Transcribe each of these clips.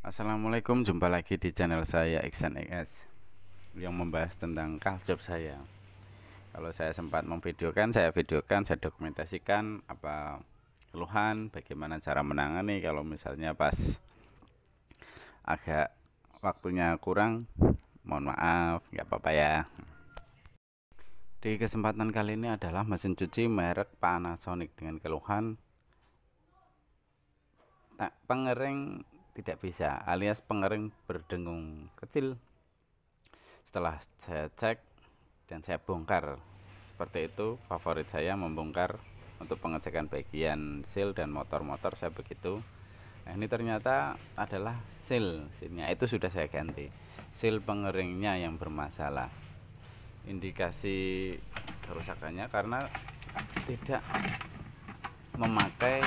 Assalamualaikum, jumpa lagi di channel saya Iksan XS yang membahas tentang kaljob saya. Kalau saya sempat memvideokan, saya videokan, saya dokumentasikan apa keluhan, bagaimana cara menangani kalau misalnya pas agak waktunya kurang, mohon maaf, nggak apa-apa ya. Di kesempatan kali ini adalah mesin cuci merek Panasonic dengan keluhan tak pengering tidak bisa alias pengering berdengung kecil setelah saya cek dan saya bongkar seperti itu favorit saya membongkar untuk pengecekan bagian seal dan motor-motor saya begitu nah, ini ternyata adalah seal sealnya itu sudah saya ganti seal pengeringnya yang bermasalah indikasi kerusakannya karena tidak memakai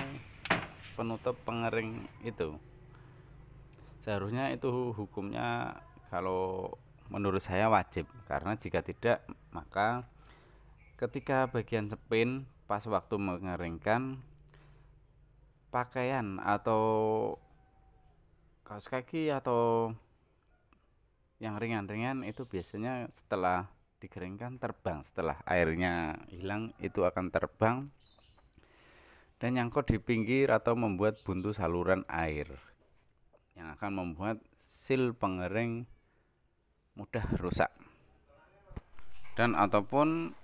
penutup pengering itu seharusnya itu hukumnya kalau menurut saya wajib karena jika tidak maka ketika bagian sepin pas waktu mengeringkan pakaian atau kaos kaki atau yang ringan-ringan itu biasanya setelah dikeringkan terbang setelah airnya hilang itu akan terbang dan nyangkut di pinggir atau membuat buntu saluran air yang akan membuat sil pengering mudah rusak dan ataupun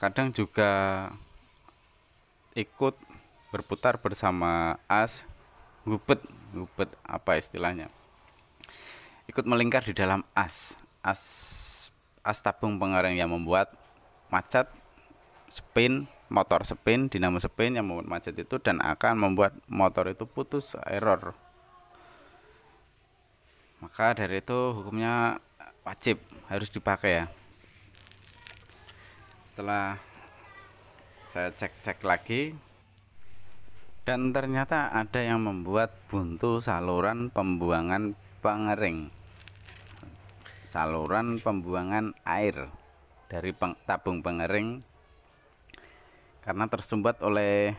kadang juga ikut berputar bersama as gubet gubet apa istilahnya ikut melingkar di dalam as as as tabung pengering yang membuat macet spin motor spin dinamo spin yang membuat macet itu dan akan membuat motor itu putus error maka dari itu hukumnya wajib harus dipakai ya setelah saya cek-cek lagi dan ternyata ada yang membuat buntu saluran pembuangan pengering saluran pembuangan air dari peng, tabung pengering karena tersumbat oleh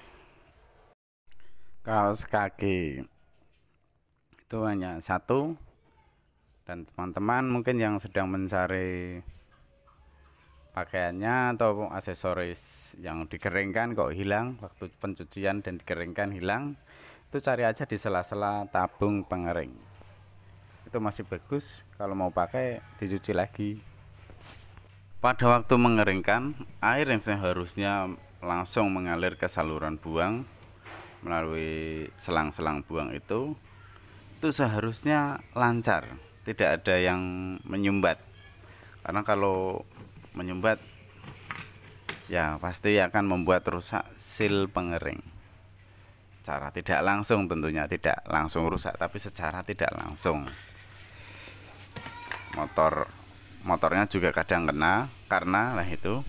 kaos kaki itu hanya satu dan teman-teman mungkin yang sedang mencari pakaiannya atau aksesoris yang dikeringkan kok hilang waktu pencucian dan dikeringkan hilang itu cari aja di sela-sela tabung pengering itu masih bagus kalau mau pakai dicuci lagi pada waktu mengeringkan air yang seharusnya langsung mengalir ke saluran buang melalui selang-selang buang itu itu seharusnya lancar tidak ada yang menyumbat karena kalau menyumbat ya pasti akan membuat rusak sil pengering secara tidak langsung tentunya tidak langsung rusak tapi secara tidak langsung motor motornya juga kadang kena karena lah itu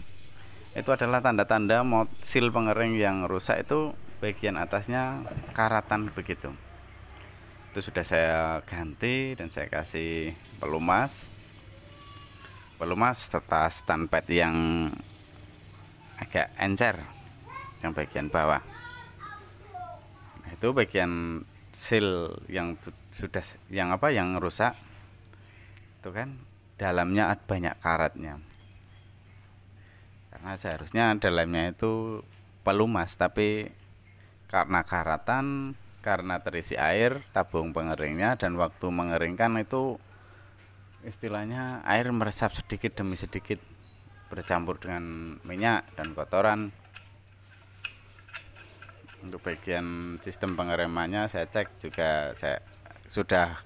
itu adalah tanda-tanda sil pengering yang rusak itu bagian atasnya karatan begitu itu sudah saya ganti dan saya kasih pelumas pelumas serta stand pad yang agak encer yang bagian bawah nah, itu bagian seal yang sudah yang apa yang rusak itu kan dalamnya ada banyak karatnya karena seharusnya dalamnya itu pelumas tapi karena karatan karena terisi air tabung pengeringnya dan waktu mengeringkan itu istilahnya air meresap sedikit demi sedikit bercampur dengan minyak dan kotoran untuk bagian sistem pengeremannya saya cek juga saya sudah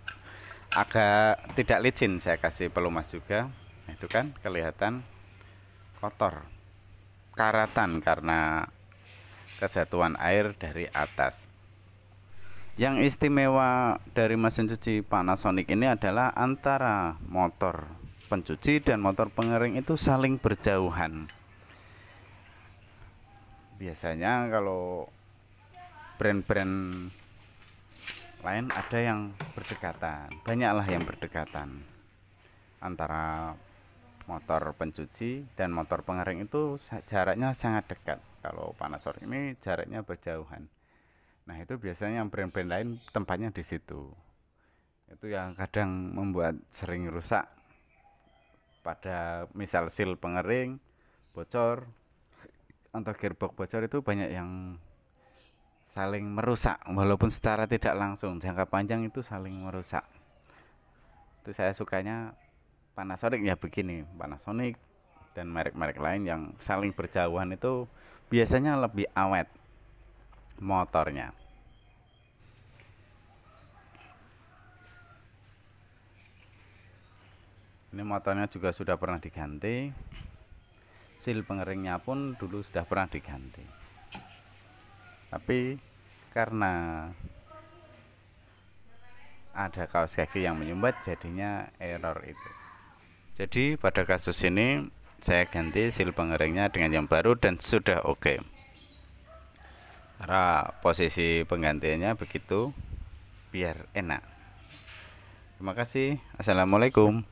agak tidak licin saya kasih pelumas juga nah, itu kan kelihatan kotor karatan karena kejatuhan air dari atas yang istimewa dari mesin cuci Panasonic ini adalah antara motor pencuci dan motor pengering itu saling berjauhan. Biasanya kalau brand-brand lain ada yang berdekatan, banyaklah yang berdekatan antara motor pencuci dan motor pengering itu jaraknya sangat dekat. Kalau Panasonic ini jaraknya berjauhan. Nah itu biasanya yang brand-brand lain tempatnya di situ. Itu yang kadang membuat sering rusak pada misal sil pengering, bocor, atau gearbox bocor itu banyak yang saling merusak walaupun secara tidak langsung jangka panjang itu saling merusak. Itu saya sukanya Panasonic ya begini, Panasonic dan merek-merek lain yang saling berjauhan itu biasanya lebih awet motornya ini motornya juga sudah pernah diganti sil pengeringnya pun dulu sudah pernah diganti tapi karena ada kaos kaki yang menyumbat jadinya error itu jadi pada kasus ini saya ganti sil pengeringnya dengan yang baru dan sudah oke okay. karena posisi penggantiannya begitu biar enak terima kasih assalamualaikum